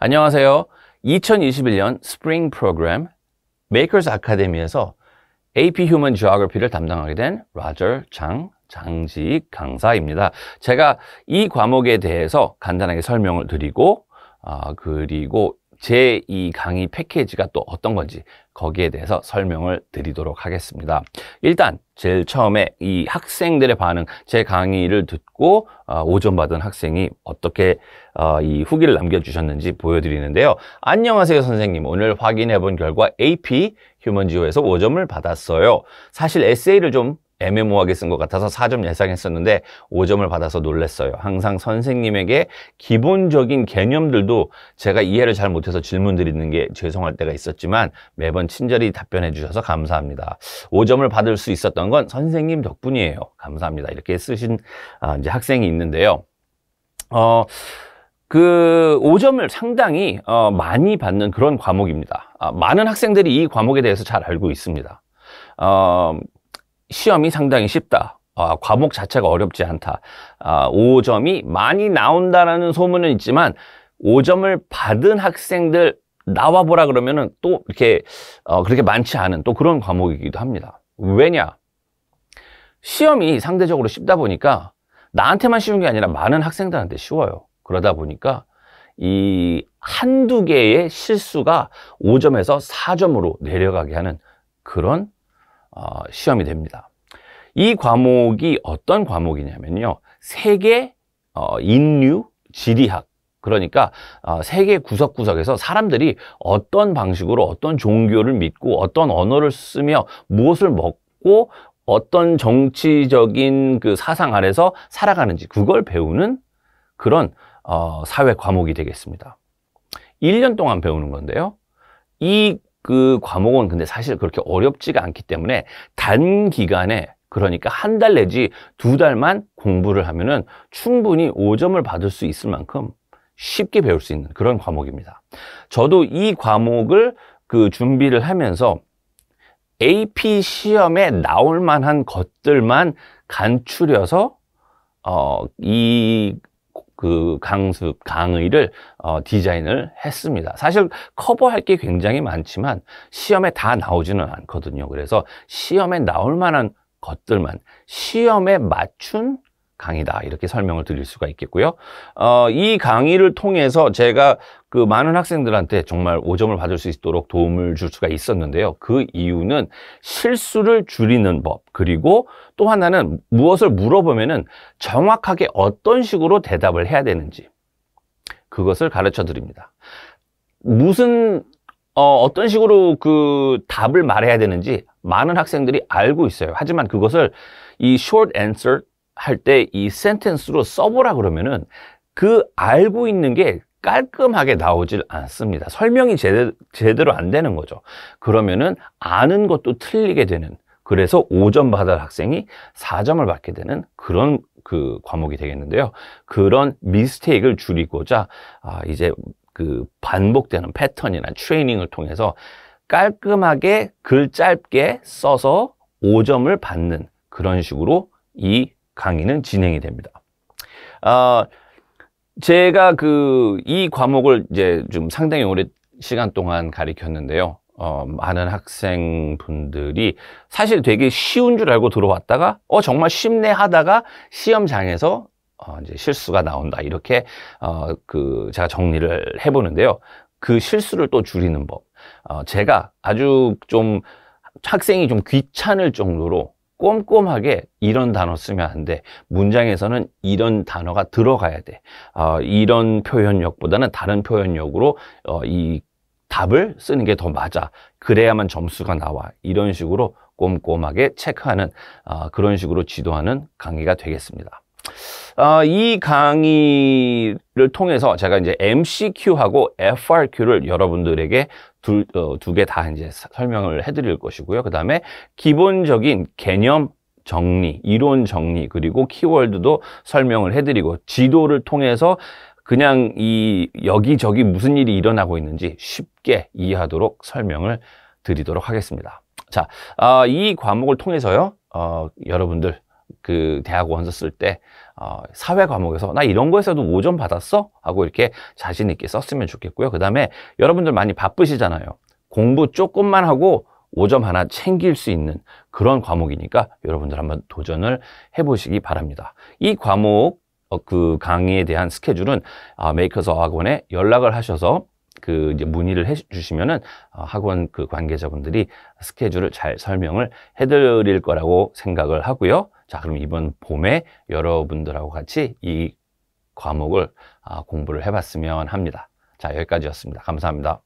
안녕하세요. 2021년 스프링 프로그램 메이커스 아카데미에서 AP 휴먼 지오그래피를 담당하게 된 로저 창 장지익 강사입니다. 제가 이 과목에 대해서 간단하게 설명을 드리고 아, 그리고 제2 강의 패키지가 또 어떤 건지 거기에 대해서 설명을 드리도록 하겠습니다. 일단 제일 처음에 이 학생들의 반응, 제 강의를 듣고 어, 오전 받은 학생이 어떻게 어, 이 후기를 남겨주셨는지 보여드리는데요. 안녕하세요 선생님. 오늘 확인해 본 결과 AP 휴먼지오에서 5점을 받았어요. 사실 에세이를 좀 애매모호하게 쓴 것 같아서 4점 예상했었는데 5점을 받아서 놀랐어요. 항상 선생님에게 기본적인 개념들도 제가 이해를 잘 못해서 질문 드리는 게 죄송할 때가 있었지만 매번 친절히 답변해 주셔서 감사합니다. 5점을 받을 수 있었던 건 선생님 덕분이에요. 감사합니다. 이렇게 쓰신 아, 이제 학생이 있는데요. 어, 그 5점을 상당히 어, 많이 받는 그런 과목입니다. 아, 많은 학생들이 이 과목에 대해서 잘 알고 있습니다. 어, 시험이 상당히 쉽다. 아, 과목 자체가 어렵지 않다. 아, 5점이 많이 나온다라는 소문은 있지만 5점을 받은 학생들 나와보라 그러면은 또 이렇게 어, 그렇게 많지 않은 또 그런 과목이기도 합니다. 왜냐? 시험이 상대적으로 쉽다 보니까 나한테만 쉬운 게 아니라 많은 학생들한테 쉬워요. 그러다 보니까 이 한두 개의 실수가 5점에서 4점으로 내려가게 하는 그런 어, 시험이 됩니다. 이 과목이 어떤 과목이냐면요. 세계, 어, 인류, 지리학. 그러니까 어, 세계 구석구석에서 사람들이 어떤 방식으로 어떤 종교를 믿고 어떤 언어를 쓰며 무엇을 먹고 어떤 정치적인 그 사상 아래서 살아가는지 그걸 배우는 그런 사회 과목이 되겠습니다. 1년 동안 배우는 건데요. 이그 과목은 근데 사실 그렇게 어렵지가 않기 때문에 단기간에 그러니까 한 달 내지 두 달만 공부를 하면은 충분히 오점을 받을 수 있을 만큼 쉽게 배울 수 있는 그런 과목입니다. 저도 이 과목을 그 준비를 하면서 AP 시험에 나올 만한 것들만 간추려서 어, 이그 강습, 강의를 어, 디자인을 했습니다. 사실 커버할 게 굉장히 많지만 시험에 다 나오지는 않거든요. 그래서 시험에 나올 만한 것들만 시험에 맞춘 강의다 이렇게 설명을 드릴 수가 있겠고요. 어, 이 강의를 통해서 제가 그 많은 학생들한테 정말 오점을 받을 수 있도록 도움을 줄 수가 있었는데요. 그 이유는 실수를 줄이는 법 그리고 또 하나는 무엇을 물어보면은 정확하게 어떤 식으로 대답을 해야 되는지 그것을 가르쳐 드립니다. 무슨 어, 어떤 식으로 그 답을 말해야 되는지 많은 학생들이 알고 있어요. 하지만 그것을 이 short answer 할때이 센텐스로 써보라 그러면은 그 알고 있는 게 깔끔하게 나오질 않습니다. 설명이 제대, 제대로 안 되는 거죠. 그러면은 아는 것도 틀리게 되는 그래서 5점 받을 학생이 4점을 받게 되는 그런 그 과목이 되겠는데요. 그런 미스테이크를 줄이고자 아, 이제 그 반복되는 패턴이나 트레이닝을 통해서 깔끔하게 글 짧게 써서 5점을 받는 그런 식으로 이 강의는 진행이 됩니다. 아, 제가 그 이 과목을 이제 좀 상당히 오랜 시간 동안 가리켰는데요. 어, 많은 학생분들이 사실 되게 쉬운 줄 알고 들어왔다가 어 정말 쉽네 하다가 시험장에서 어, 이제 실수가 나온다 이렇게 어, 그 제가 정리를 해보는데요. 그 실수를 또 줄이는 법. 어, 제가 아주 좀 학생이 좀 귀찮을 정도로 꼼꼼하게 이런 단어 쓰면 안 돼. 문장에서는 이런 단어가 들어가야 돼. 어, 이런 표현력보다는 다른 표현력으로 어, 이 답을 쓰는 게 더 맞아. 그래야만 점수가 나와. 이런 식으로 꼼꼼하게 체크하는 어, 그런 식으로 지도하는 강의가 되겠습니다. 어, 이 강의를 통해서 제가 이제 MCQ하고 FRQ를 여러분들에게 두 개다 어, 이제 설명을 해드릴 것이고요. 그 다음에 기본적인 개념 정리, 이론 정리, 그리고 키워드도 설명을 해드리고 지도를 통해서 그냥 이 여기저기 무슨 일이 일어나고 있는지 쉽게 이해하도록 설명을 드리도록 하겠습니다. 자, 어, 이 과목을 통해서요, 어, 여러분들 그 대학원서 쓸때 어, 사회 과목에서 나 이런 거에서도 5점 받았어? 하고 이렇게 자신 있게 썼으면 좋겠고요. 그 다음에 여러분들 많이 바쁘시잖아요. 공부 조금만 하고 5점 하나 챙길 수 있는 그런 과목이니까 여러분들 한번 도전을 해보시기 바랍니다. 이 과목 어, 그 강의에 대한 스케줄은 아, 메이커스 학원에 연락을 하셔서 그 이제 문의를 해주시면은 어, 학원 그 관계자분들이 스케줄을 잘 설명을 해드릴 거라고 생각을 하고요. 자, 그럼 이번 봄에 여러분들하고 같이 이 과목을 아, 공부를 해봤으면 합니다. 자, 여기까지였습니다. 감사합니다.